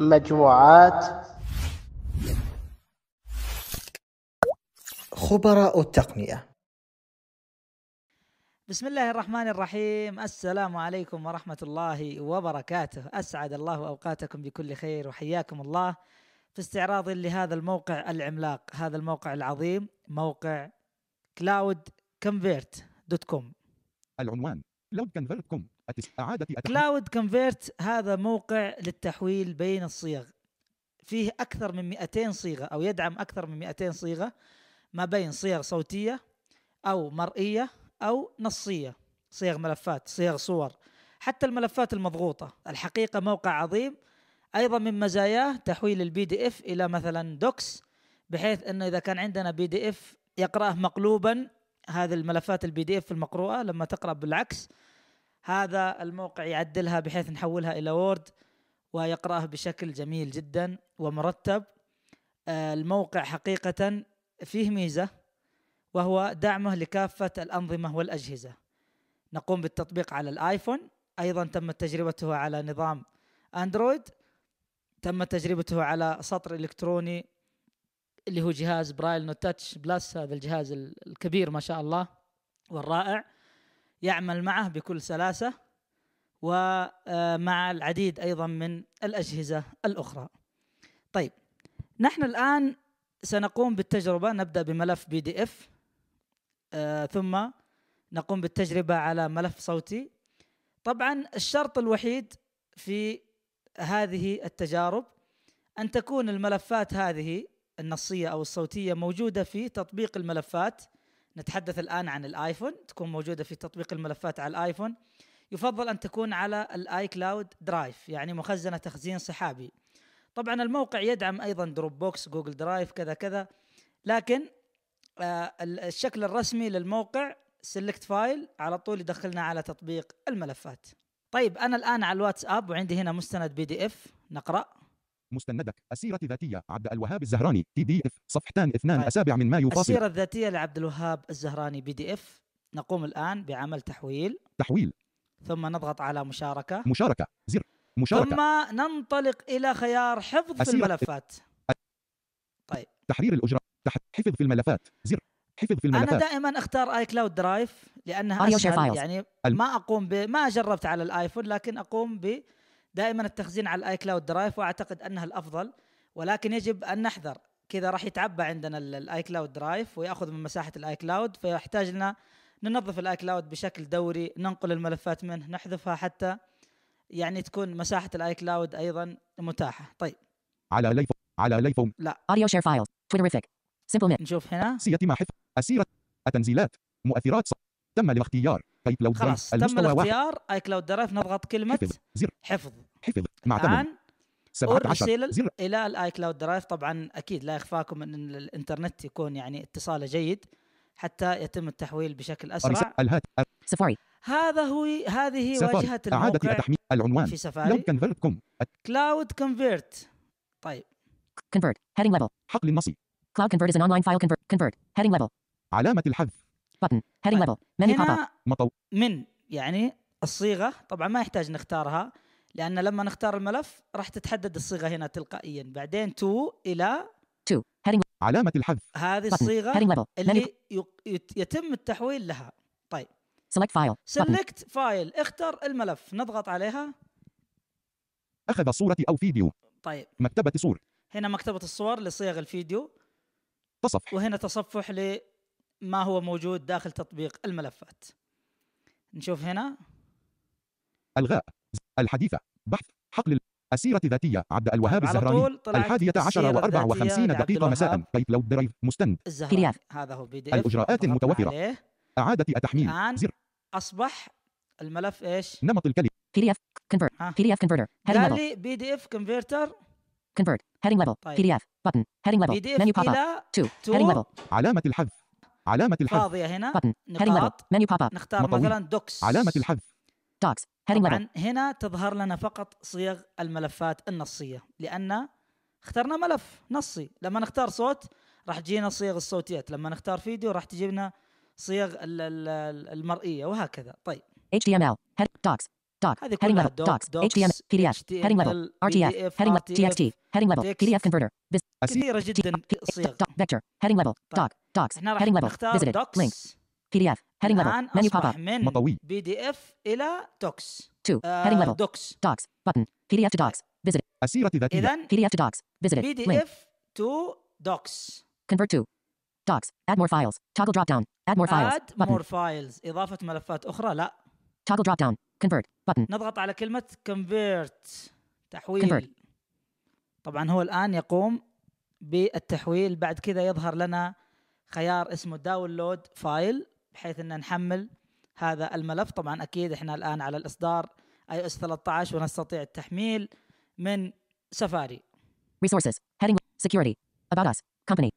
مجموعات خبراء التقنية بسم الله الرحمن الرحيم السلام عليكم ورحمة الله وبركاته أسعد الله أوقاتكم بكل خير وحياكم الله في استعراض لهذا الموقع العملاق هذا الموقع العظيم موقع كلاود كونفيرت دوت كوم العنوان كلاود كونفيرت كوم أعادة كلاود كونفيرت هذا موقع للتحويل بين الصيغ فيه أكثر من 200 صيغة أو يدعم أكثر من 200 صيغة ما بين صيغ صوتية أو مرئية أو نصية صيغ ملفات صيغ صور حتى الملفات المضغوطة الحقيقة موقع عظيم أيضا من مزاياه تحويل البي دي إف إلى مثلا دوكس بحيث أنه إذا كان عندنا بي دي إف يقرأه مقلوبا هذه الملفات البي دي إف المقروءة لما تقرأ بالعكس هذا الموقع يعدلها بحيث نحولها الى وورد ويقراه بشكل جميل جدا ومرتب آه، الموقع حقيقه فيه ميزه وهو دعمه لكافه الانظمه والاجهزه نقوم بالتطبيق على الايفون ايضا تمت تجربته على نظام اندرويد تم تجربته على سطر الكتروني اللي هو جهاز برايل نوتاتش بلس هذا الجهاز الكبير ما شاء الله والرائع يعمل معه بكل سلاسة ومع آه، العديد أيضا من الأجهزة الأخرى طيب نحن الآن سنقوم بالتجربة نبدأ بملف بي دي اف آه، ثم نقوم بالتجربة على ملف صوتي طبعا الشرط الوحيد في هذه التجارب أن تكون الملفات هذه النصية أو الصوتية موجودة في تطبيق الملفات نتحدث الآن عن الآيفون تكون موجودة في تطبيق الملفات على الآيفون يفضل أن تكون على الآي كلاود درايف يعني مخزنة تخزين سحابي طبعا الموقع يدعم أيضا دروب بوكس جوجل درايف كذا كذا لكن آه، الشكل الرسمي للموقع سلكت فايل على طول يدخلنا على تطبيق الملفات طيب أنا الآن على الواتساب وعندي هنا مستند بي دي اف نقرأ مستندك السيرة الذاتية عبد الوهاب الزهراني تي دي اف صفحتان اثنان طيب. أسابع من مايو فاصل السيرة الذاتية لعبد الوهاب الزهراني بي دي اف نقوم الآن بعمل تحويل تحويل ثم نضغط على مشاركة مشاركة زر مشاركة ثم ننطلق إلى خيار حفظ في الملفات طيب تحرير الأجرة تحت حفظ في الملفات زر حفظ في الملفات انا دائما اختار اي كلاود درايف لانها اسهل يعني ما اقوم ب... ما جربت على الايفون لكن اقوم ب دائما التخزين على الاي كلاود درايف واعتقد انها الافضل ولكن يجب ان نحذر كذا راح يتعبى عندنا الاي كلاود درايف وياخذ من مساحه الاي كلاود فيحتاج لنا ننظف الاي كلاود بشكل دوري ننقل الملفات منه نحذفها حتى يعني تكون مساحه الاي كلاود ايضا متاحه طيب على ليفون على ليفون لا اوديو شير فايل تويترفيك سمبل نشوف هنا سيتم حفظ اسيره التنزيلات مؤثرات تم الاختيار اي كلاود خلاص تم الاختيار اي كلاود درايف نضغط كلمه حفظ حفظ حفظ مع الان ارسل الى الاي كلاود درايف طبعا اكيد لا يخفاكم ان الانترنت يكون يعني اتصاله جيد حتى يتم التحويل بشكل اسرع سفاري هذا هو هذه واجهه الموقع اعاده الى تحميل العنوان في سفاري كلاود كونفرت كوم كلاود كونفرت طيب كونفرت هيدنج ليفل حقل النصي كلاود كونفرت از ان اونلاين فايل كونفيرت كونفرت هيدنج ليفل علامه الحذف button heading level menu pop up من يعني الصيغه طبعا ما يحتاج نختارها لان لما نختار الملف راح تتحدد الصيغه هنا تلقائيا بعدين تو الى تو heading علامه الحذف هذه الصيغه heading level اللي يتم التحويل لها طيب select file select file اختر الملف نضغط عليها اخذ صوره او فيديو طيب مكتبه صور هنا مكتبه الصور لصيغ الفيديو تصفح وهنا تصفح ما هو موجود داخل تطبيق الملفات نشوف هنا الغاء الحديثة بحث حقل طيب، السيرة الذاتية عبد الوهاب الزهراني الحادية عشر وأربع وخمسين دقيقة مساء كيف طيب، لو درايف مستند هذا هو بي دي اف الإجراءات المتوفرة عليه. إعادة التحميل الآن زر أصبح الملف إيش؟ نمط الكلمة بي دي اف كونفرت بي دي اف كونفرتر قال لي بي دي اف كونفرتر كونفرت هيدنج ليفل بي دي اف هيدنج ليفل منيو بوب اب 2 هيدنج ليفل علامة الحذف علامة الحذف فاضية هنا نقاط منيو نختار مثلا دوكس علامة الحذف دوكس طبعا هنا تظهر لنا فقط صيغ الملفات النصية لأن اخترنا ملف نصي لما نختار صوت راح تجينا صيغ الصوتيات لما نختار فيديو راح تجيبنا صيغ المرئية وهكذا طيب HTML docs doc, heading level, docs, HTML, PDF, heading level, RTF, heading level, TXT, heading level, PDF converter, vis- vector, heading level, doc, docs, heading level, visited, Links. PDF, heading level, menu pop up, BDF PDF إلى docs, 2, uh, heading level, docs, docs, button, PDF to docs, visited, PDF to docs, visited, link, PDF to docs, convert to, docs, add more files, toggle drop down, add more files, add more files, إضافة ملفات أخرى لا, toggle drop down, convert button نضغط على كلمة convert تحويل convert. طبعا هو الآن يقوم بالتحويل بعد كذا يظهر لنا خيار اسمه داونلود فايل بحيث ان نحمل هذا الملف طبعا اكيد احنا الان على الاصدار اي اس 13 ونستطيع التحميل من سفاري resources heading security about us company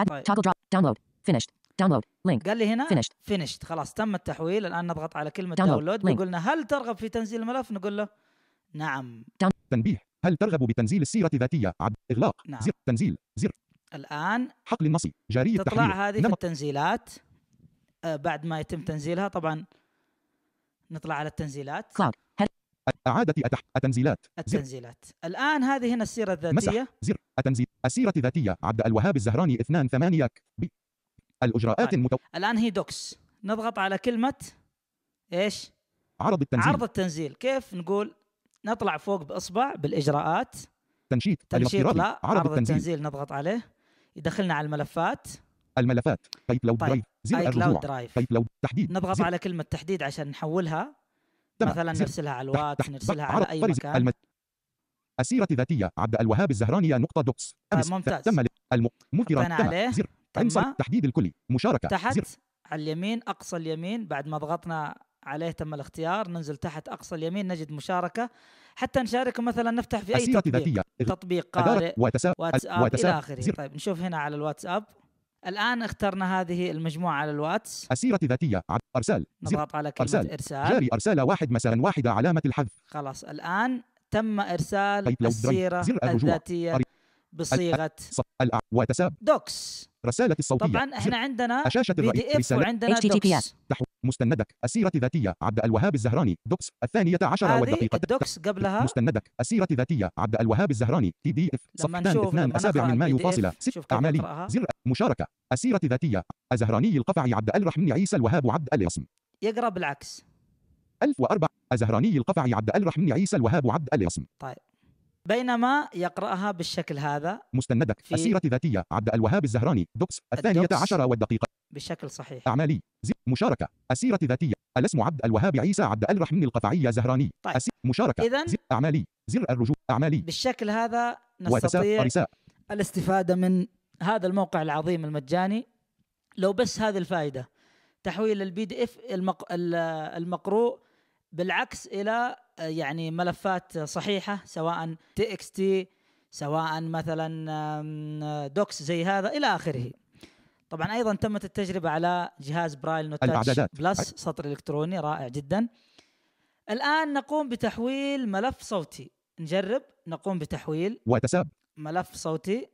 add toggle drop download finished داونلود لينك قال لي هنا فينيشت فينيشت خلاص تم التحويل الان نضغط على كلمه داونلود بيقول لنا هل ترغب في تنزيل الملف نقول له نعم تنبيه هل ترغب بتنزيل السيره الذاتيه عبد اغلاق نعم. زر تنزيل زر الان حقل النصي جاريه تطلع التحويل هذه نمط. في التنزيلات آه بعد ما يتم تنزيلها طبعا نطلع على التنزيلات كلاود هل أعادة أتح... التنزيلات التنزيلات زر. الآن هذه هنا السيرة الذاتية مسح زر التنزيل السيرة الذاتية عبد الوهاب الزهراني 2 8 بي الإجراءات طيب، المتو... الآن هي دوكس نضغط على كلمة إيش؟ عرض التنزيل عرض التنزيل كيف نقول نطلع فوق بإصبع بالإجراءات تنشيط تنشيط لا عرض, عرض التنزيل. التنزيل نضغط عليه يدخلنا على الملفات الملفات كيف لو درايف زر الرجوع درايف كيف لو تحديد نضغط على كلمة تحديد عشان نحولها تمام. مثلا زر. نرسلها على الواتس تحت. نرسلها على أي مكان المت... السيرة ذاتيه عبد الوهاب الزهرانية نقطة دوكس أمس آه ممتاز تم الم... عليه زر عنصر التحديد الكلي مشاركه تحت زر. على اليمين اقصى اليمين بعد ما ضغطنا عليه تم الاختيار ننزل تحت اقصى اليمين نجد مشاركه حتى نشارك مثلا نفتح في اي تطبيق ذاتية. تطبيق قارئ واتساب, واتساب, واتساب الى اخره طيب نشوف هنا على الواتساب الان اخترنا هذه المجموعه على الواتس اسيره ذاتيه ارسال نضغط على كلمه ارسال ارسال جاري ارسال واحد مثلا واحده علامه الحذف خلاص الان تم ارسال طيب، السيره الذاتيه بصيغه واتساب دوكس رسالة الصوتية طبعا احنا عندنا شاشة بي دي اف وعندنا دوكس مستندك أسيرة ذاتية عبد الوهاب الزهراني دوكس الثانية عشرة والدقيقة الدوكس قبلها مستندك أسيرة ذاتية عبد الوهاب الزهراني تي دي اف صفحتان اثنان أسابع من مايو فاصلة ست أعمالي زر مشاركة أسيرة ذاتية الزهراني القفعي عبد الرحمن عيسى الوهاب عبد الاسم يقرأ بالعكس 1004 الزهراني القفعي عبد الرحمن عيسى الوهاب عبد الاسم طيب بينما يقرأها بالشكل هذا مستندك السيرة الذاتية عبد الوهاب الزهراني دوكس الثانية الدوكس عشرة والدقيقة بشكل صحيح أعمالي مشاركة السيرة الذاتية الاسم عبد الوهاب عيسى عبد الرحمن القطعي زهراني طيب. مشاركة إذن أعمالي زر الرجوع أعمالي بالشكل هذا نستطيع رساء. الاستفادة من هذا الموقع العظيم المجاني لو بس هذه الفائدة تحويل البي دي اف المقروء بالعكس إلى يعني ملفات صحيحه سواء تي اكس تي سواء مثلا دوكس زي هذا الى اخره طبعا ايضا تمت التجربه على جهاز برايل نوت بلس سطر الكتروني رائع جدا الان نقوم بتحويل ملف صوتي نجرب نقوم بتحويل واتساب ملف صوتي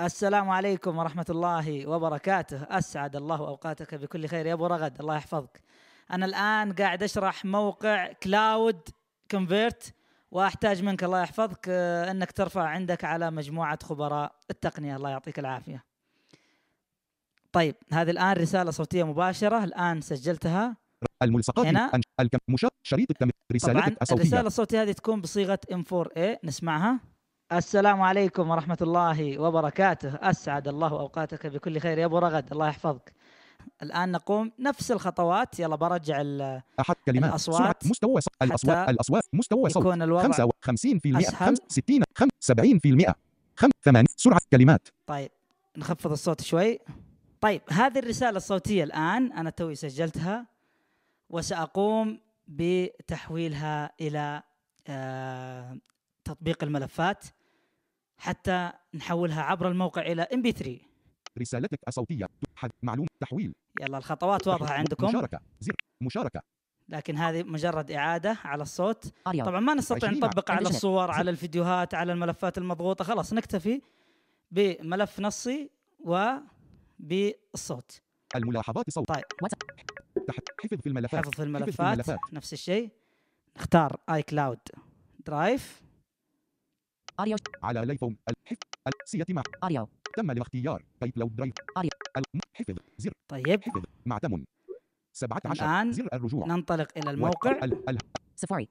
السلام عليكم ورحمة الله وبركاته أسعد الله أوقاتك بكل خير يا أبو رغد الله يحفظك انا الان قاعد اشرح موقع كلاود كونفيرت واحتاج منك الله يحفظك آه، انك ترفع عندك على مجموعه خبراء التقنيه الله يعطيك العافيه. طيب هذه الان رساله صوتيه مباشره الان سجلتها الملصقات هنا الكمشة شريط التم رسالتك الصوتيه الرساله الصوتيه هذه تكون بصيغه ام 4 a إيه. نسمعها السلام عليكم ورحمه الله وبركاته اسعد الله اوقاتك بكل خير يا ابو رغد الله يحفظك الان نقوم نفس الخطوات يلا برجع احد كلمات الاصوات مستوى صوت الاصوات الاصوات مستوى صوت يكون الوضع 55% 60 70% 8 سرعه كلمات طيب نخفض الصوت شوي طيب هذه الرساله الصوتيه الان انا توي سجلتها وساقوم بتحويلها الى آه، تطبيق الملفات حتى نحولها عبر الموقع الى ام بي 3 رسالتك الصوتية حد معلوم تحويل يلا الخطوات واضحة عندكم مشاركة زر مشاركة لكن هذه مجرد إعادة على الصوت طبعا ما نستطيع نطبق على الصور على الفيديوهات على الملفات المضغوطة خلاص نكتفي بملف نصي وبالصوت الملاحظات صوت طيب تحت حفظ في الملفات حفظ في الملفات, حفظ في الملفات. نفس الشيء نختار اي كلاود درايف اريو على ليفون الحفظ السيتي مع اريو تم الاختيار طيب لو درايف حفظ زر طيب حفظ مع معتم 17 الآن زر الرجوع ننطلق إلى الموقع سفاري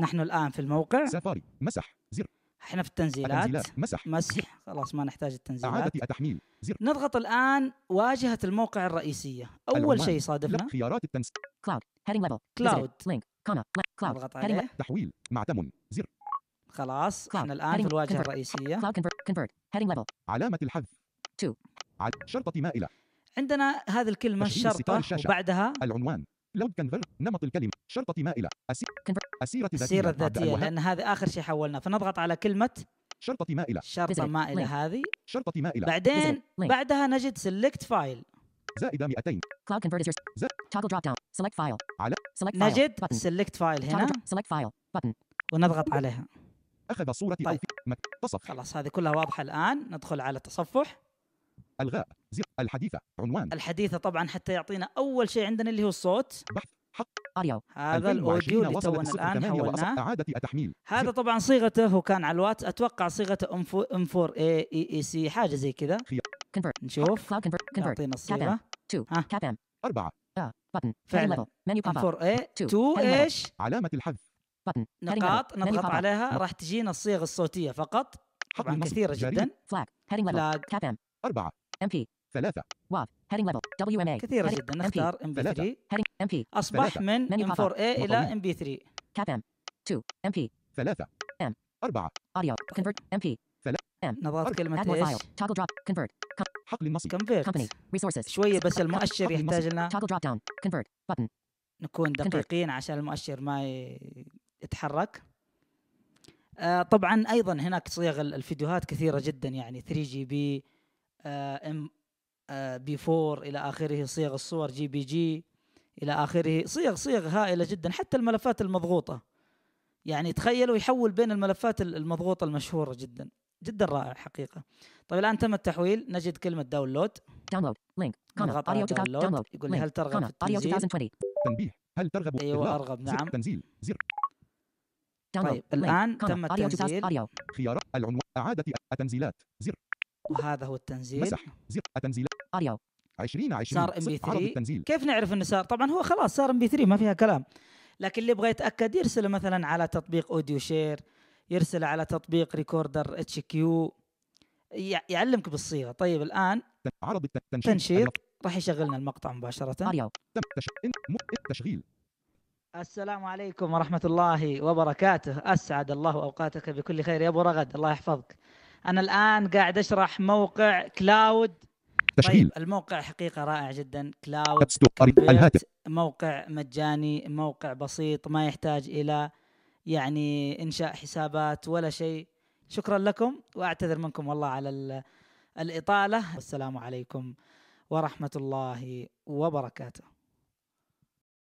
نحن الآن في الموقع سفاري مسح زر احنا في التنزيلات التنزيلات مسح مسح خلاص ما نحتاج التنزيلات اعاده التحميل زر نضغط الان واجهه الموقع الرئيسيه اول شيء صادفنا خيارات التنزيل كلاود هيدنج ليفل كلاود لينك كونا كلاود نضغط عليه تحويل معتم زر خلاص احنا الان في الواجهه الرئيسيه convert heading level علامة الحذف على شرطة مائلة عندنا هذه الكلمة الشرطة وبعدها العنوان لود كونفرت نمط الكلمة شرطة مائلة أسي... أسيرة ذاتية ذاتية لأن هذا آخر شيء حولناه فنضغط على كلمة شرطة مائلة شرطة مائلة هذه شرطة مائلة بعدين بعدها نجد سيلكت فايل زائد 200 Cloud Converter زائد toggle drop down select file على select file نجد select file هنا select file button ونضغط عليها أخذ صورة طيب. أو في تصفح خلاص هذه كلها واضحة الآن ندخل على التصفح الغاء زر الحديثة عنوان الحديثة طبعا حتى يعطينا أول شيء عندنا اللي هو الصوت بحث حق أريو هذا الاوديو اللي تونا الان حولناه اعاده التحميل هذا طبعا صيغته وكان على الوات اتوقع صيغته ام 4 اي اي أي سي حاجه زي كذا نشوف يعطينا الصيغه 2 ها 4 فعلا ام 4 اي 2 ايش علامه الحذف نقاط نضغط عليها راح تجينا الصيغ الصوتيه فقط طبعا كثيره جدا فلاج هيدنج ليفل كاب ام 4 ام بي 3 واف هيدنج ليفل دبليو ام اي كثيره جدا نختار ام بي 3 ام بي اصبح من ام 4 اي الى ام بي 3 كاب ام 2 ام بي 3 ام 4 اوديو كونفرت ام بي ام نضغط كلمة ايش؟ تاجل دروب كونفرت حقل النصي كونفرت كمباني ريسورسز شوية بس المؤشر يحتاج لنا توجل دروب داون كونفرت بutton نكون دقيقين عشان المؤشر ما يتحرك آه، طبعا ايضا هناك صيغ الفيديوهات كثيره جدا يعني 3 جي بي ام بي 4 الى اخره صيغ الصور جي بي جي الى اخره صيغ صيغ هائله جدا حتى الملفات المضغوطه يعني تخيلوا يحول بين الملفات المضغوطه المشهوره جدا جدا رائع حقيقه طيب الان تم التحويل نجد كلمه داونلود داونلود لينك نضغط على داونلود يقول لي هل ترغب في التنزيل تنبيه هل ترغب ايوه ارغب نعم تنزيل زر طيب،, طيب،, طيب الآن تم التنزيل خيارات العنوان إعادة التنزيلات زر وهذا هو التنزيل مسح زر التنزيلات أريو 20 20 صار ام بي 3 كيف نعرف انه صار طبعا هو خلاص صار ام بي 3 ما فيها كلام لكن اللي يبغى يتاكد يرسله مثلا على تطبيق اوديو شير يرسله على تطبيق ريكوردر اتش كيو يعلمك بالصيغه طيب الان عرض التنشيط تنشير راح يشغلنا المقطع مباشره تشغيل السلام عليكم ورحمة الله وبركاته أسعد الله أوقاتك بكل خير يا أبو رغد الله يحفظك أنا الآن قاعد أشرح موقع كلاود تشغيل طيب الموقع حقيقة رائع جدا كلاود الهاتف موقع مجاني موقع بسيط ما يحتاج إلى يعني إنشاء حسابات ولا شيء شكرا لكم وأعتذر منكم والله على الإطالة والسلام عليكم ورحمة الله وبركاته